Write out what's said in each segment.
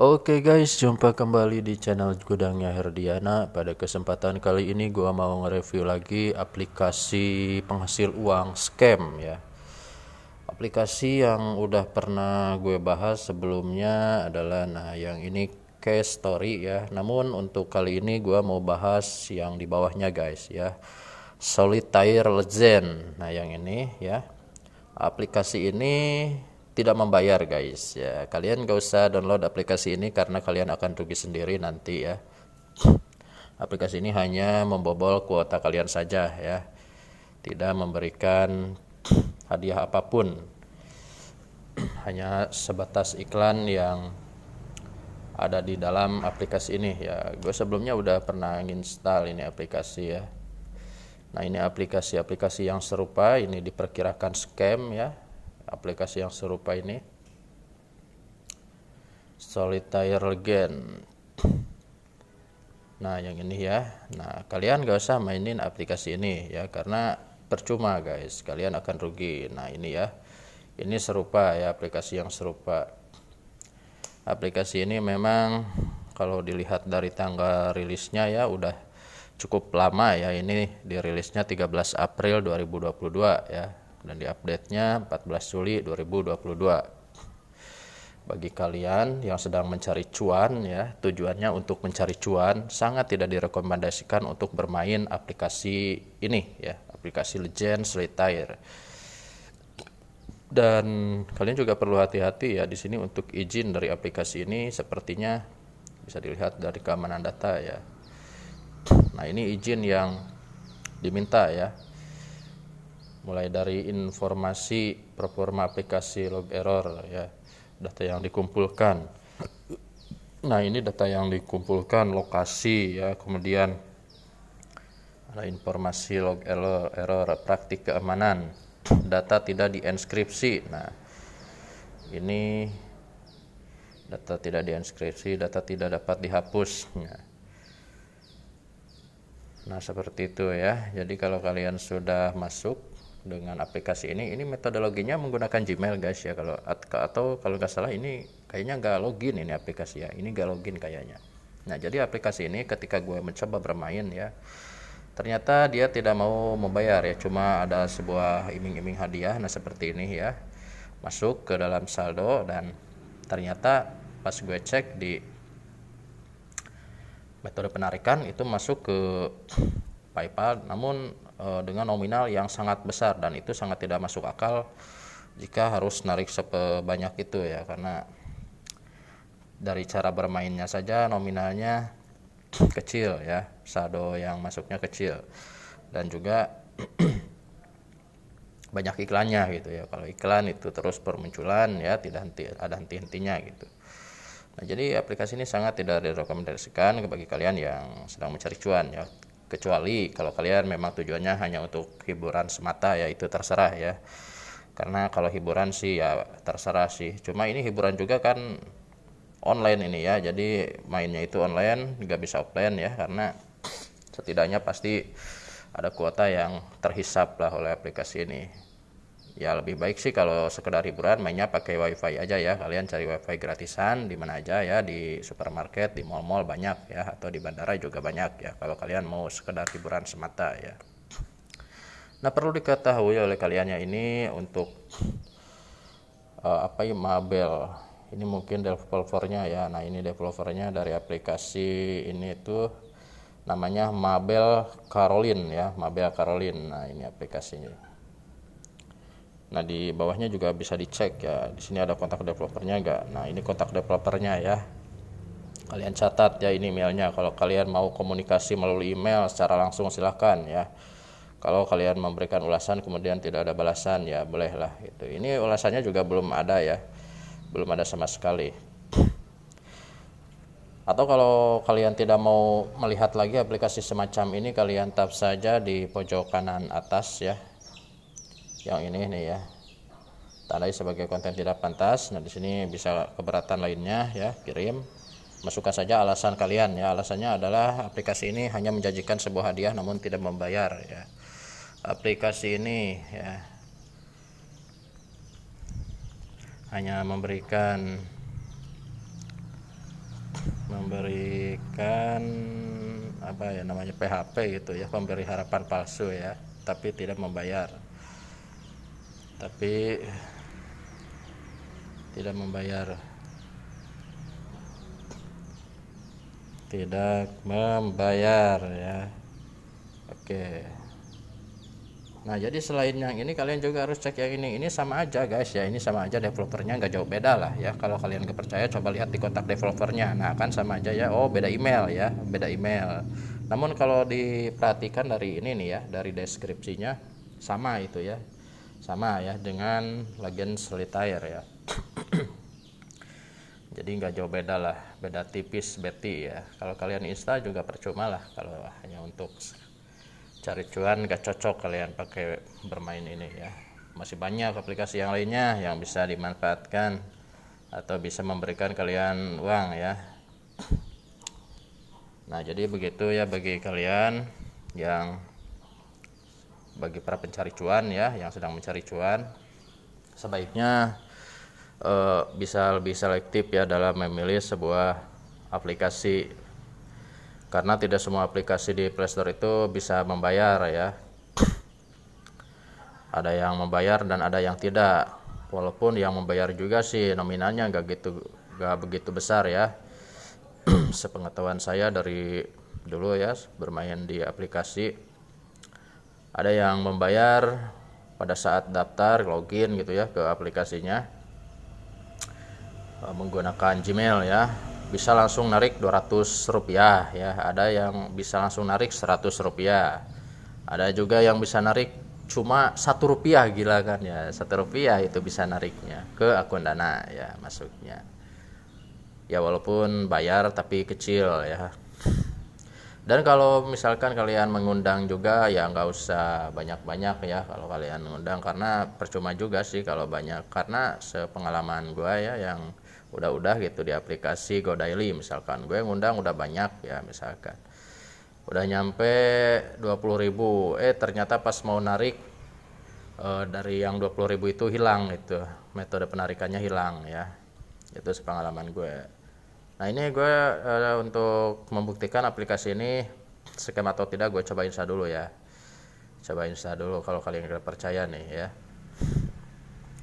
Oke guys, jumpa kembali di channel Gudangnya Herdiana. Pada kesempatan kali ini gua mau nge-review lagi aplikasi penghasil uang scam ya. Aplikasi yang udah pernah gue bahas sebelumnya adalah nah yang ini case story ya. Namun untuk kali ini gua mau bahas yang di bawahnya guys ya. Solitaire Legend. Nah, yang ini ya. Aplikasi ini tidak membayar guys ya kalian gak usah download aplikasi ini karena kalian akan rugi sendiri nanti ya aplikasi ini hanya membobol kuota kalian saja ya tidak memberikan hadiah apapun hanya sebatas iklan yang ada di dalam aplikasi ini ya gue sebelumnya udah pernah install ini aplikasi ya nah ini aplikasi-aplikasi yang serupa ini diperkirakan scam ya aplikasi yang serupa ini solitaire gen nah yang ini ya nah kalian gak usah mainin aplikasi ini ya karena percuma guys kalian akan rugi nah ini ya ini serupa ya aplikasi yang serupa aplikasi ini memang kalau dilihat dari tanggal rilisnya ya udah cukup lama ya ini dirilisnya 13 April 2022 ya dan diupdate-nya 14 Juli 2022. Bagi kalian yang sedang mencari cuan ya, tujuannya untuk mencari cuan sangat tidak direkomendasikan untuk bermain aplikasi ini ya, aplikasi Legends Retire. Dan kalian juga perlu hati-hati ya di sini untuk izin dari aplikasi ini sepertinya bisa dilihat dari keamanan data ya. Nah, ini izin yang diminta ya mulai dari informasi performa aplikasi log error ya data yang dikumpulkan nah ini data yang dikumpulkan lokasi ya kemudian ada informasi log error error praktik keamanan data tidak dienskripsi nah ini data tidak dienskripsi data tidak dapat dihapus nah, nah seperti itu ya jadi kalau kalian sudah masuk dengan aplikasi ini ini metodologinya menggunakan Gmail guys ya kalau atau kalau nggak salah ini kayaknya nggak login ini aplikasi ya ini nggak login kayaknya nah jadi aplikasi ini ketika gue mencoba bermain ya ternyata dia tidak mau membayar ya cuma ada sebuah iming-iming hadiah nah seperti ini ya masuk ke dalam saldo dan ternyata pas gue cek di metode penarikan itu masuk ke PayPal namun Eh, dengan nominal yang sangat besar dan itu sangat tidak masuk akal jika harus narik sebanyak itu ya karena dari cara bermainnya saja nominalnya kecil ya saldo yang masuknya kecil dan juga banyak iklannya gitu ya kalau iklan itu terus bermunculan ya tidak henti ada henti hentinya gitu nah jadi aplikasi ini sangat tidak direkomendasikan bagi kalian yang sedang mencari cuan ya kecuali kalau kalian memang tujuannya hanya untuk hiburan semata ya itu terserah ya karena kalau hiburan sih ya terserah sih cuma ini hiburan juga kan online ini ya jadi mainnya itu online nggak bisa offline ya karena setidaknya pasti ada kuota yang terhisap lah oleh aplikasi ini ya lebih baik sih kalau sekedar hiburan mainnya pakai wifi aja ya kalian cari wifi gratisan di mana aja ya di supermarket di mall-mall banyak ya atau di bandara juga banyak ya kalau kalian mau sekedar hiburan semata ya nah perlu diketahui oleh kalian ya ini untuk uh, apa ya mabel ini mungkin developernya ya nah ini developernya dari aplikasi ini tuh namanya Mabel Caroline ya Mabel Caroline nah ini aplikasinya Nah, di bawahnya juga bisa dicek ya. Di sini ada kontak developernya enggak? Nah, ini kontak developernya ya. Kalian catat ya ini emailnya. Kalau kalian mau komunikasi melalui email secara langsung silahkan ya. Kalau kalian memberikan ulasan kemudian tidak ada balasan ya bolehlah itu. Ini ulasannya juga belum ada ya. Belum ada sama sekali. Atau kalau kalian tidak mau melihat lagi aplikasi semacam ini kalian tap saja di pojok kanan atas ya yang ini nih ya tandai sebagai konten tidak pantas nah di sini bisa keberatan lainnya ya kirim masukkan saja alasan kalian ya alasannya adalah aplikasi ini hanya menjanjikan sebuah hadiah namun tidak membayar ya aplikasi ini ya hanya memberikan memberikan apa ya namanya PHP gitu ya pemberi harapan palsu ya tapi tidak membayar tapi tidak membayar tidak membayar ya oke nah jadi selain yang ini kalian juga harus cek yang ini ini sama aja guys ya ini sama aja developernya nggak jauh beda lah ya kalau kalian gak percaya coba lihat di kontak developernya nah kan sama aja ya oh beda email ya beda email namun kalau diperhatikan dari ini nih ya dari deskripsinya sama itu ya sama ya dengan Legend Solitaire ya jadi nggak jauh beda lah beda tipis beti ya kalau kalian insta juga percuma lah kalau hanya untuk cari cuan nggak cocok kalian pakai bermain ini ya masih banyak aplikasi yang lainnya yang bisa dimanfaatkan atau bisa memberikan kalian uang ya nah jadi begitu ya bagi kalian yang bagi para pencari cuan ya yang sedang mencari cuan sebaiknya uh, bisa lebih selektif ya dalam memilih sebuah aplikasi karena tidak semua aplikasi di Playstore itu bisa membayar ya ada yang membayar dan ada yang tidak walaupun yang membayar juga sih nominalnya nggak gitu nggak begitu besar ya sepengetahuan saya dari dulu ya bermain di aplikasi ada yang membayar pada saat daftar login gitu ya ke aplikasinya eh, menggunakan Gmail ya bisa langsung narik 200 rupiah ya ada yang bisa langsung narik 100 rupiah ada juga yang bisa narik cuma satu rupiah gila kan ya satu rupiah itu bisa nariknya ke akun dana ya masuknya ya walaupun bayar tapi kecil ya dan kalau misalkan kalian mengundang juga ya nggak usah banyak-banyak ya kalau kalian mengundang karena percuma juga sih kalau banyak karena sepengalaman gue ya yang udah-udah gitu di aplikasi GoDaily misalkan gue ngundang udah banyak ya misalkan udah nyampe 20.000 eh ternyata pas mau narik eh, dari yang 20.000 itu hilang itu metode penarikannya hilang ya itu sepengalaman gue Nah ini gue uh, untuk membuktikan aplikasi ini skema atau tidak gue coba insta dulu ya. Coba insta dulu kalau kalian gak percaya nih ya.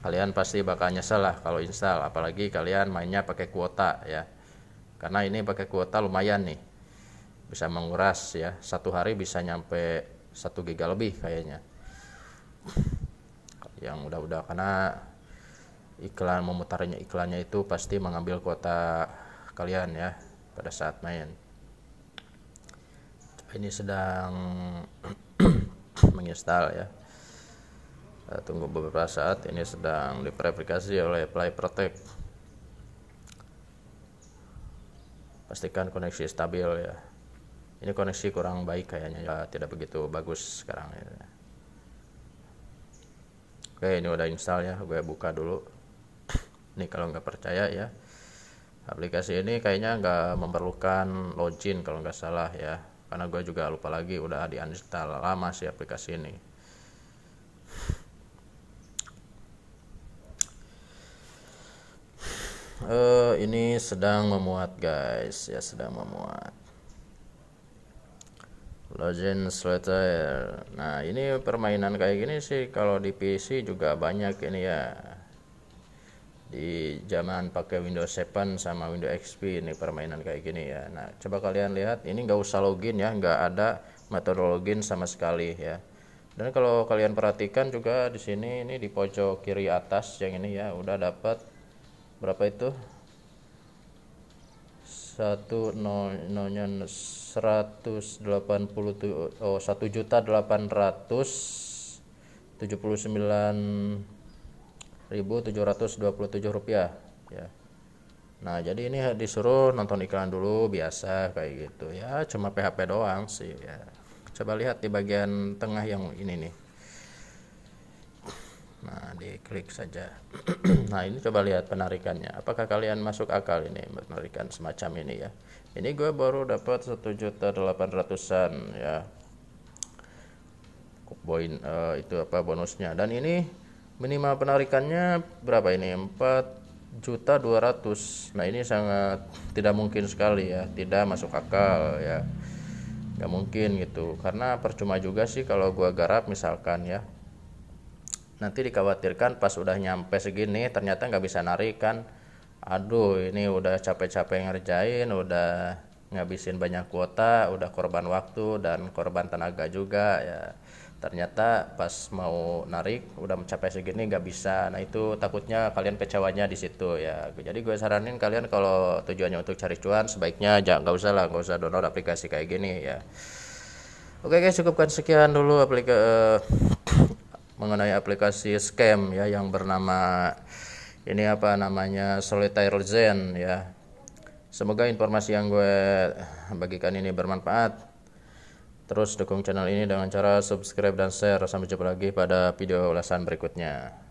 Kalian pasti bakal nyesel lah kalau install apalagi kalian mainnya pakai kuota ya. Karena ini pakai kuota lumayan nih. Bisa menguras ya. Satu hari bisa nyampe 1 giga lebih kayaknya. Yang udah-udah karena iklan memutarnya iklannya itu pasti mengambil kuota kalian ya pada saat main ini sedang menginstal ya tunggu beberapa saat ini sedang diverifikasi oleh Play Protect pastikan koneksi stabil ya ini koneksi kurang baik kayaknya ya tidak begitu bagus sekarang ya. oke ini udah install ya gue buka dulu ini kalau nggak percaya ya aplikasi ini kayaknya nggak memerlukan login kalau nggak salah ya karena gue juga lupa lagi udah di uninstall lama sih aplikasi ini uh, ini sedang memuat guys ya sedang memuat login sweater nah ini permainan kayak gini sih kalau di PC juga banyak ini ya di zaman pakai Windows 7 sama Windows XP ini permainan kayak gini ya nah coba kalian lihat ini nggak usah login ya nggak ada metode login sama sekali ya dan kalau kalian perhatikan juga di sini ini di pojok kiri atas yang ini ya udah dapat berapa itu satu nolnya seratus delapan oh satu juta delapan ratus 1.727 rupiah ya nah jadi ini disuruh nonton iklan dulu biasa kayak gitu ya cuma PHP doang sih ya coba lihat di bagian tengah yang ini nih nah di klik saja nah ini coba lihat penarikannya apakah kalian masuk akal ini penarikan semacam ini ya ini gue baru dapat satu juta delapan ratusan ya poin uh, itu apa bonusnya dan ini minimal penarikannya berapa ini 4 juta 200 nah ini sangat tidak mungkin sekali ya tidak masuk akal ya nggak mungkin gitu karena percuma juga sih kalau gua garap misalkan ya nanti dikhawatirkan pas udah nyampe segini ternyata nggak bisa narik kan aduh ini udah capek-capek ngerjain udah ngabisin banyak kuota udah korban waktu dan korban tenaga juga ya ternyata pas mau narik udah mencapai segini nggak bisa nah itu takutnya kalian kecewanya di situ ya jadi gue saranin kalian kalau tujuannya untuk cari cuan sebaiknya jangan nggak usah lah nggak usah download aplikasi kayak gini ya oke guys cukupkan sekian dulu aplikasi uh, eh, mengenai aplikasi scam ya yang bernama ini apa namanya solitaire zen ya semoga informasi yang gue bagikan ini bermanfaat Terus dukung channel ini dengan cara subscribe dan share. Sampai jumpa lagi pada video ulasan berikutnya.